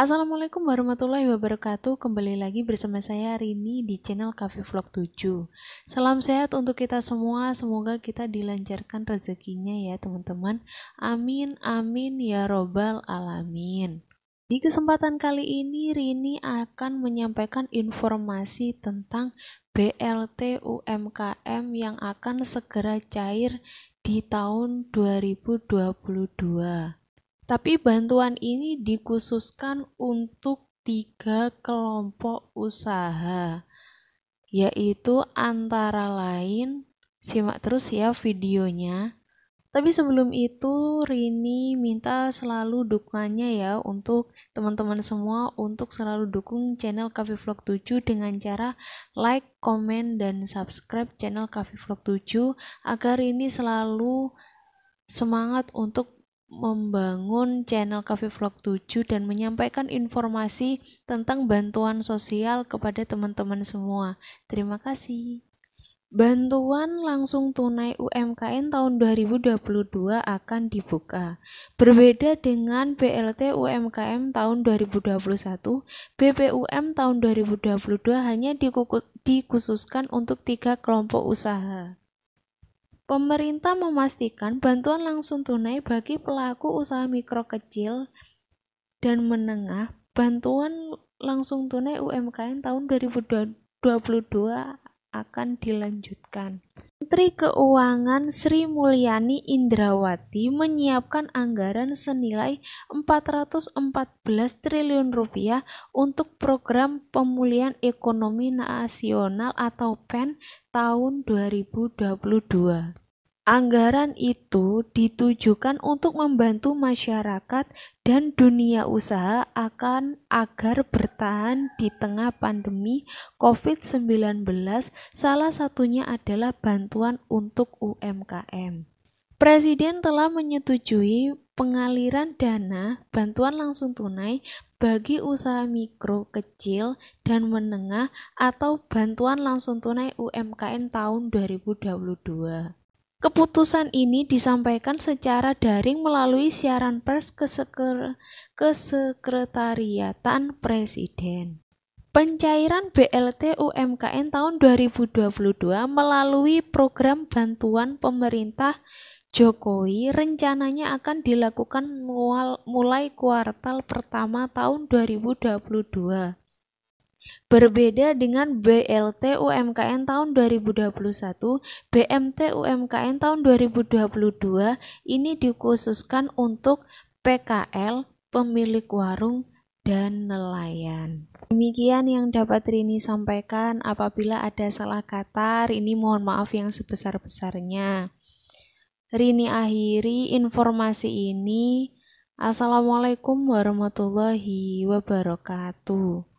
Assalamualaikum warahmatullahi wabarakatuh Kembali lagi bersama saya Rini di channel Cafe Vlog 7 Salam sehat untuk kita semua Semoga kita dilancarkan rezekinya ya teman-teman Amin, amin ya robbal alamin di kesempatan kali ini Rini akan menyampaikan informasi tentang BLT UMKM yang akan segera cair di tahun 2022. Tapi bantuan ini dikhususkan untuk tiga kelompok usaha, yaitu antara lain, simak terus ya videonya. Tapi sebelum itu, Rini minta selalu dukungannya ya untuk teman-teman semua untuk selalu dukung channel Cafe Vlog 7 dengan cara like, komen, dan subscribe channel Cafe Vlog 7 agar Rini selalu semangat untuk membangun channel Cafe Vlog 7 dan menyampaikan informasi tentang bantuan sosial kepada teman-teman semua. Terima kasih. Bantuan langsung tunai UMKM tahun 2022 akan dibuka. Berbeda dengan BLT UMKM tahun 2021, BPUM tahun 2022 hanya dikhususkan untuk tiga kelompok usaha. Pemerintah memastikan bantuan langsung tunai bagi pelaku usaha mikro kecil dan menengah, bantuan langsung tunai UMKM tahun 2022 akan dilanjutkan. Menteri Keuangan Sri Mulyani Indrawati menyiapkan anggaran senilai 414 triliun rupiah untuk program pemulihan ekonomi nasional atau PEN tahun 2022. Anggaran itu ditujukan untuk membantu masyarakat dan dunia usaha akan agar bertahan di tengah pandemi COVID-19. Salah satunya adalah bantuan untuk UMKM. Presiden telah menyetujui pengaliran dana bantuan langsung tunai bagi usaha mikro, kecil, dan menengah atau bantuan langsung tunai UMKM tahun 2022. Keputusan ini disampaikan secara daring melalui siaran pers ke kesekretariatan Presiden. Pencairan BLT UMKM tahun 2022 melalui program bantuan pemerintah Jokowi rencananya akan dilakukan mulai kuartal pertama tahun 2022. Berbeda dengan BLT UMKM tahun 2021, BMT UMKM tahun 2022 ini dikhususkan untuk PKL, pemilik warung, dan nelayan. Demikian yang dapat Rini sampaikan. Apabila ada salah kata, Rini mohon maaf yang sebesar-besarnya. Rini akhiri informasi ini. Assalamualaikum warahmatullahi wabarakatuh.